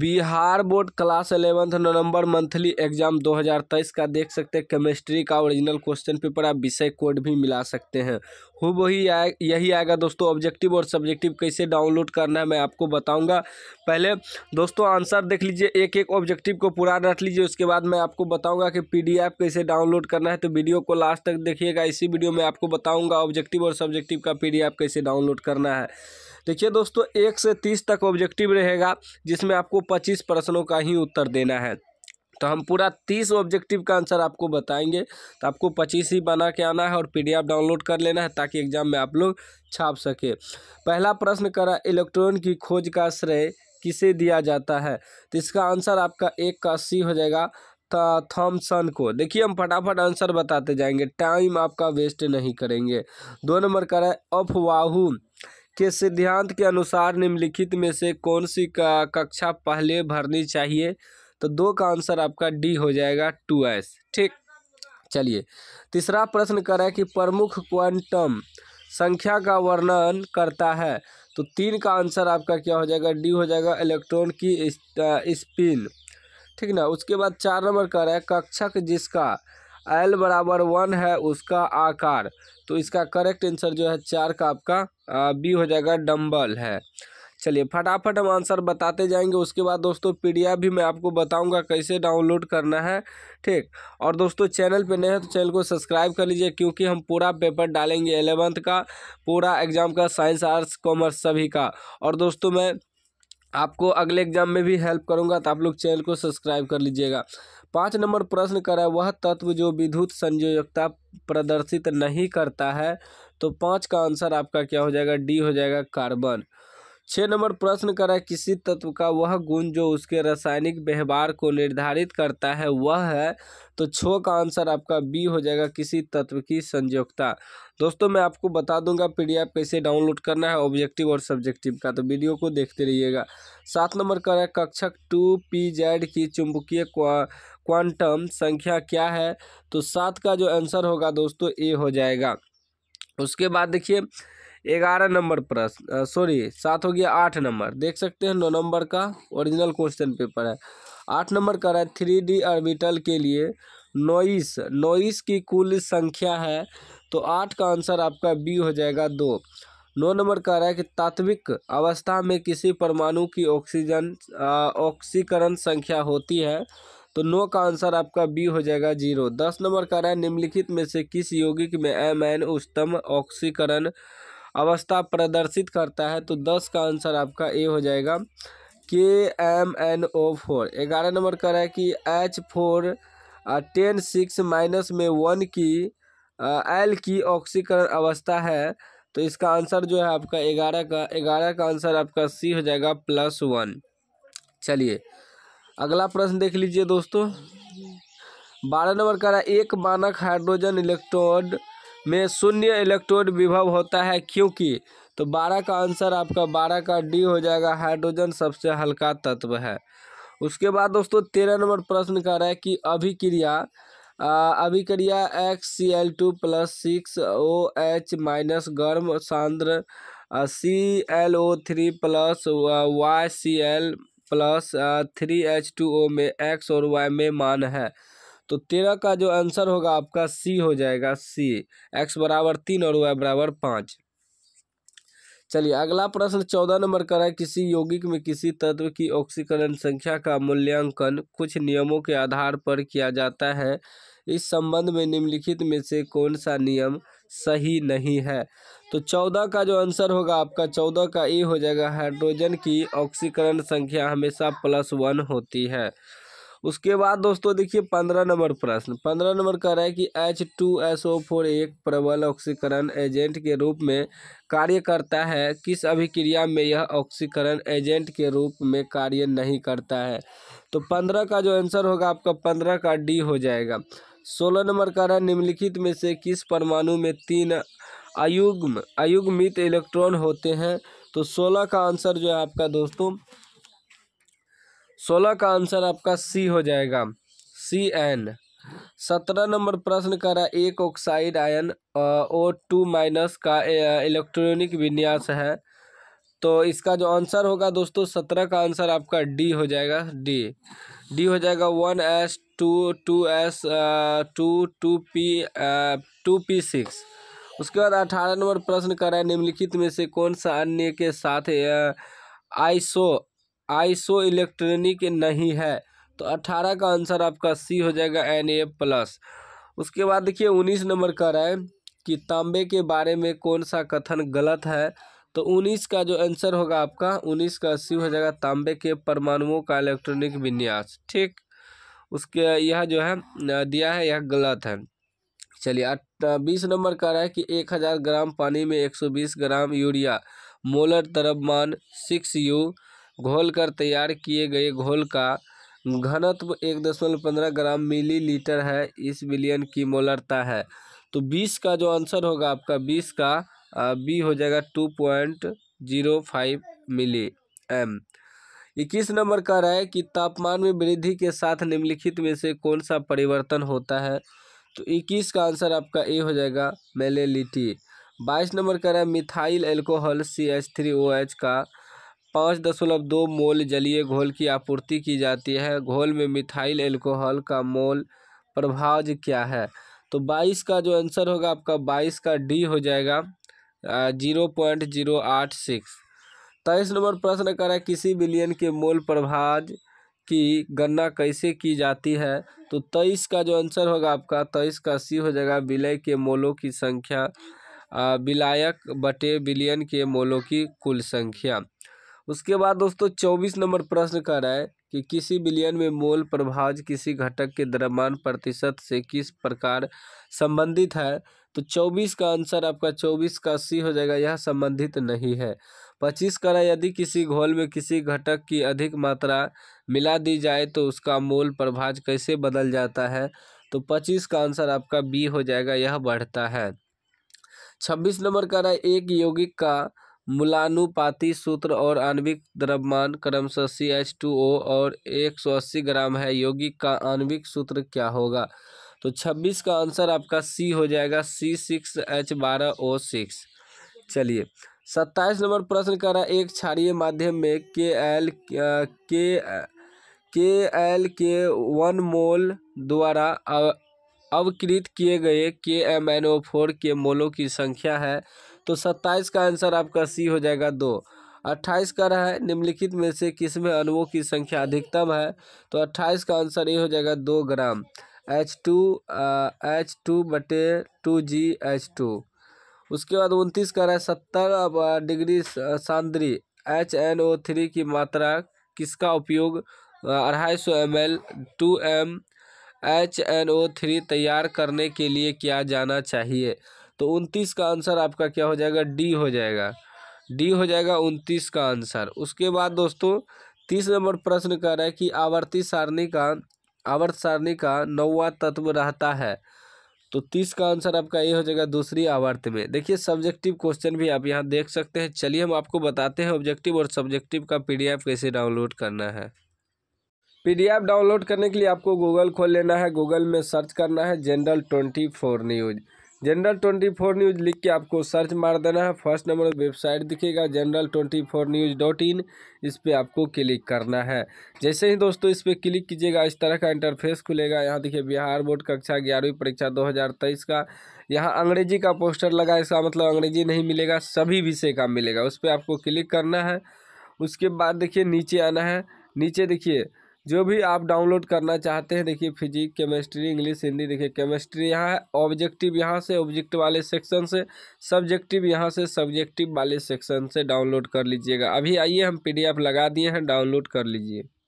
Bihar board class eleventh November monthly exam 2023 का देख सकते हैं केमिस्ट्री का ओरिजिनल क्वेश्चन पेपर आप विषय कोड भी मिला सकते हैं हु वही आए यही आएगा दोस्तों ऑब्जेक्टिव और सब्जेक्टिव कैसे डाउनलोड करना है मैं आपको बताऊंगा पहले दोस्तों आंसर देख लीजिए एक एक ऑब्जेक्टिव को पूरा रख लीजिए उसके बाद मैं आपको बताऊंगा कि पीडीएफ कैसे डाउनलोड करना है तो वीडियो को लास्ट तक देखिएगा इसी वीडियो में आपको बताऊँगा ऑब्जेक्टिव और सब्जेक्टिव का पी कैसे डाउनलोड करना है देखिए दोस्तों एक से तीस तक ऑब्जेक्टिव रहेगा जिसमें आपको पच्चीस प्रश्नों का ही उत्तर देना है तो हम पूरा तीस ऑब्जेक्टिव का आंसर आपको बताएंगे तो आपको पच्चीस ही बना के आना है और पी डाउनलोड कर लेना है ताकि एग्जाम में आप लोग छाप सके पहला प्रश्न करा इलेक्ट्रॉन की खोज का श्रेय किसे दिया जाता है तो इसका आंसर आपका एक का अस्सी हो जाएगा थॉमसन को देखिए हम फटाफट आंसर बताते जाएंगे टाइम आपका वेस्ट नहीं करेंगे दो नंबर करा अफवाहू के सिद्धांत के अनुसार निम्नलिखित में से कौन सी कक्षा पहले भरनी चाहिए तो दो का आंसर आपका डी हो जाएगा टू एस ठीक चलिए तीसरा प्रश्न करें कि प्रमुख क्वांटम संख्या का वर्णन करता है तो तीन का आंसर आपका क्या हो जाएगा डी हो जाएगा इलेक्ट्रॉन की स्पिन ठीक ना उसके बाद चार नंबर करें कक्षक जिसका एल बराबर वन है उसका आकार तो इसका करेक्ट आंसर जो है चार का आपका बी हो जाएगा डम्बल है चलिए फटाफट हम आंसर बताते जाएंगे उसके बाद दोस्तों पीडीएफ भी मैं आपको बताऊंगा कैसे डाउनलोड करना है ठीक और दोस्तों चैनल पे नए हैं तो चैनल को सब्सक्राइब कर लीजिए क्योंकि हम पूरा पेपर डालेंगे एलेवंथ का पूरा एग्ज़ाम का साइंस आर्ट्स कॉमर्स सभी का और दोस्तों मैं आपको अगले एग्ज़ाम में भी हेल्प करूँगा तो आप लोग चैनल को सब्सक्राइब कर लीजिएगा पाँच नंबर प्रश्न करा वह तत्व जो विद्युत संयोजकता प्रदर्शित नहीं करता है तो पाँच का आंसर आपका क्या हो जाएगा डी हो जाएगा कार्बन छः नंबर प्रश्न करा किसी तत्व का वह गुण जो उसके रासायनिक व्यवहार को निर्धारित करता है वह है तो छो का आंसर आपका बी हो जाएगा किसी तत्व की संयोगता दोस्तों मैं आपको बता दूंगा एफ कैसे डाउनलोड करना है ऑब्जेक्टिव और सब्जेक्टिव का तो वीडियो को देखते रहिएगा सात नंबर का है कक्षक टू पी जेड की चुंबकीय क्वांटम संख्या क्या है तो सात का जो आंसर होगा दोस्तों ए हो जाएगा उसके बाद देखिए ग्यारह नंबर प्रश्न सॉरी सात हो गया आठ नंबर देख सकते हैं नौ नंबर का ओरिजिनल क्वेश्चन पेपर है आठ नंबर का रहा है थ्री डी ऑर्बिटल के लिए नोइस नोइस की कुल संख्या है तो आठ का आंसर आपका बी हो जाएगा दो नौ नंबर कह रहा है कि तात्विक अवस्था में किसी परमाणु की ऑक्सीजन ऑक्सीकरण संख्या होती है तो नौ का आंसर आपका बी हो जाएगा जीरो दस नंबर कह रहा है निम्नलिखित में से किस यौगिक में एम एन उच्चतम ऑक्सीकरण अवस्था प्रदर्शित करता है तो दस का आंसर आपका ए हो जाएगा K M N O four ग्यारह नंबर कह रहा है कि H four ten six minus में वन की एल की ऑक्सीकरण अवस्था है तो इसका आंसर जो है आपका ग्यारह का ग्यारह का आंसर आपका सी हो जाएगा प्लस वन चलिए अगला प्रश्न देख लीजिए दोस्तों बारह नंबर का रहा है एक मानक हाइड्रोजन इलेक्ट्रोड में शून्य इलेक्ट्रॉन विभव होता है क्योंकि तो बारह का आंसर आपका बारह का डी हो जाएगा हाइड्रोजन सबसे हल्का तत्व है उसके बाद दोस्तों तेरह नंबर प्रश्न कह रहा है कि अभिक्रिया अभिक्रिया X C L two plus six O H minus गर्म सांद्र C L O three plus Y C L plus three H two O में एक्स और वाई में मान है तो तेरह का जो आंसर होगा आपका सी हो जाएगा सी एक्स बराबर तीन और वाई बराबर पाँच चलिए अगला प्रश्न चौदह नंबर का है किसी यौगिक में किसी तत्व की ऑक्सीकरण संख्या का मूल्यांकन कुछ नियमों के आधार पर किया जाता है इस संबंध में निम्नलिखित में से कौन सा नियम सही नहीं है तो चौदह का जो आंसर होगा आपका चौदह का ई हो जाएगा हाइड्रोजन की ऑक्सीकरण संख्या हमेशा प्लस वन होती है उसके बाद दोस्तों देखिए पंद्रह नंबर प्रश्न पंद्रह नंबर कह रहा है कि H two S O four एक प्रबल ऑक्सीकरण एजेंट के रूप में कार्य करता है किस अभिक्रिया में यह ऑक्सीकरण एजेंट के रूप में कार्य नहीं करता है तो पंद्रह का जो आंसर होगा आपका पंद्रह का डी हो जाएगा सोलह नंबर कह रहा है निम्नलिखित में से किस परमाणु में तीन अयुग्म अयुग्मित इलेक्ट्रॉन होते हैं तो सोलह का आंसर जो है आपका दोस्तों सोलह का आंसर आपका सी हो जाएगा सी एन सत्रह नंबर प्रश्न करा एक oxide ion O two minus का इलेक्ट्रॉनिक विन्यास है तो इसका जो आंसर होगा दोस्तों सत्रह का आंसर आपका डी हो जाएगा डी डी हो जाएगा one S two two S two two P two P six उसके बाद अठारह नंबर प्रश्न करा है निम्नलिखित में से कौन सा अन्य के साथ आइसो इलेक्ट्रॉनिक नहीं है तो अट्ठारह का आंसर आपका सी हो जाएगा एन ए प्लस उसके बाद देखिए उन्नीस नंबर कह रहा है कि तांबे के बारे में कौन सा कथन गलत है तो उन्नीस का जो आंसर होगा आपका उन्नीस का सी हो जाएगा तांबे के परमाणुओं का इलेक्ट्रॉनिक विन्यास ठीक उसके यह जो है दिया है यह गलत है चलिए बीस नंबर कह रहा है कि एक हज़ार ग्राम पानी में एक सौ बीस ग्राम यूरिया मोलर तरबमान सिक्स यू घोल कर तैयार किए गए घोल का घनत्व एक दशमलव पंद्रह ग्राम मिलीलीटर है इस बिलियन की मोलरता है तो बीस का जो आंसर होगा आपका बीस का बी हो जाएगा two point zero five milli M इक्कीस नंबर कह रहा है कि तापमान में वृद्धि के साथ निम्नलिखित में से कौन सा परिवर्तन होता है तो इक्कीस का आंसर आपका ए हो जाएगा मेलेलिटी बाईस नंबर कह रहा है methyl alcohol C H three O H का पाँच दशमलव दो मोल जलीय घोल की आपूर्ति की जाती है घोल में मिथाइल एल्कोहल का मोल प्रभाव क्या है तो बाईस का जो आंसर होगा आपका बाईस का डी हो जाएगा जीरो पॉइंट जीरो आठ सिक्स तेईस तो नंबर प्रश्न है किसी बिलियन के मोल प्रभाज की गणना कैसे की जाती है तो तेईस का जो आंसर होगा आपका तेईस का सी हो जाएगा विलय के मोलों की संख्या विलायक बटे बिलियन के मोलों की कुल संख्या उसके बाद दोस्तों चौबीस नंबर प्रश्न कह रहा है कि किसी बिलियन में मोल प्रभाज किसी घटक के द्रव्यमान प्रतिशत से किस प्रकार संबंधित है तो चौबीस का आंसर आपका चौबीस का सी हो जाएगा यह संबंधित नहीं है पच्चीस है यदि किसी घोल में किसी घटक की अधिक मात्रा मिला दी जाए तो उसका मोल प्रभाज कैसे बदल जाता है तो पच्चीस का आंसर आपका बी हो जाएगा यह बढ़ता है छब्बीस नंबर कह रहा है एक यौगिक का मूलानुपाती सूत्र और आणविक द्रव्यमान क्रमशः सी एच टू ओ और एक सौ अस्सी ग्राम है यौगिक का आणविक सूत्र क्या होगा तो छब्बीस का आंसर आपका सी हो जाएगा सी सिक्स एच बारह ओ सिक्स चलिए सत्ताईस नंबर प्रश्न कर रहा है एक क्षारीय माध्यम में के एल के के एल के वन मोल द्वारा अवकृत किए गए के एम एन ओ फोर के मोलों की संख्या है तो सत्ताईस का आंसर आपका सी हो जाएगा दो अट्ठाईस का रहा है निम्नलिखित में से किस में अणुओं की संख्या अधिकतम है तो अट्ठाईस का आंसर ये हो जाएगा दो gram H two H two बटे टू जी एच टू उसके बाद उनतीस का रहा है सत्तर डिग्री सांद्री एच एन ओ थ्री की मात्रा किसका उपयोग अढ़ाई सौ M L two M H N O three तैयार करने के लिए किया जाना चाहिए तो उनतीस का आंसर आपका क्या हो जाएगा डी हो जाएगा डी हो जाएगा उनतीस का आंसर उसके बाद दोस्तों तीस नंबर प्रश्न कह रहा है कि आवर्ती सारणी का आवर्त सारणी का नौवा तत्व रहता है तो तीस का आंसर आपका ये हो जाएगा दूसरी आवर्त में देखिए सब्जेक्टिव क्वेश्चन भी आप यहाँ देख सकते हैं चलिए हम आपको बताते हैं ऑब्जेक्टिव और सब्जेक्टिव का पी कैसे डाउनलोड करना है पी डाउनलोड करने के लिए आपको गूगल खोल लेना है गूगल में सर्च करना है general twenty four news general twenty four news लिख के आपको सर्च मार देना है फर्स्ट नंबर वेबसाइट दिखेगा general twenty four news dot in इस पर आपको क्लिक करना है जैसे ही दोस्तों इस पर क्लिक कीजिएगा इस तरह का इंटरफेस खुलेगा यहाँ देखिए बिहार बोर्ड कक्षा ग्यारहवीं परीक्षा दो हज़ार तेईस का यहाँ अंग्रेजी का पोस्टर लगा इसका मतलब अंग्रेजी नहीं मिलेगा सभी विषय का मिलेगा उस पर आपको क्लिक करना है उसके बाद देखिए नीचे आना है नीचे देखिए जो भी आप डाउनलोड करना चाहते हैं देखिए फिजिक केमिस्ट्री इंग्लिश हिंदी देखिए केमिस्ट्री यहाँ है ऑब्जेक्टिव यहाँ से ऑब्जेक्ट वाले सेक्शन से सब्जेक्टिव यहाँ से सब्जेक्टिव वाले सेक्शन से डाउनलोड कर लीजिएगा अभी आइए हम पीडीएफ लगा दिए हैं डाउनलोड कर लीजिए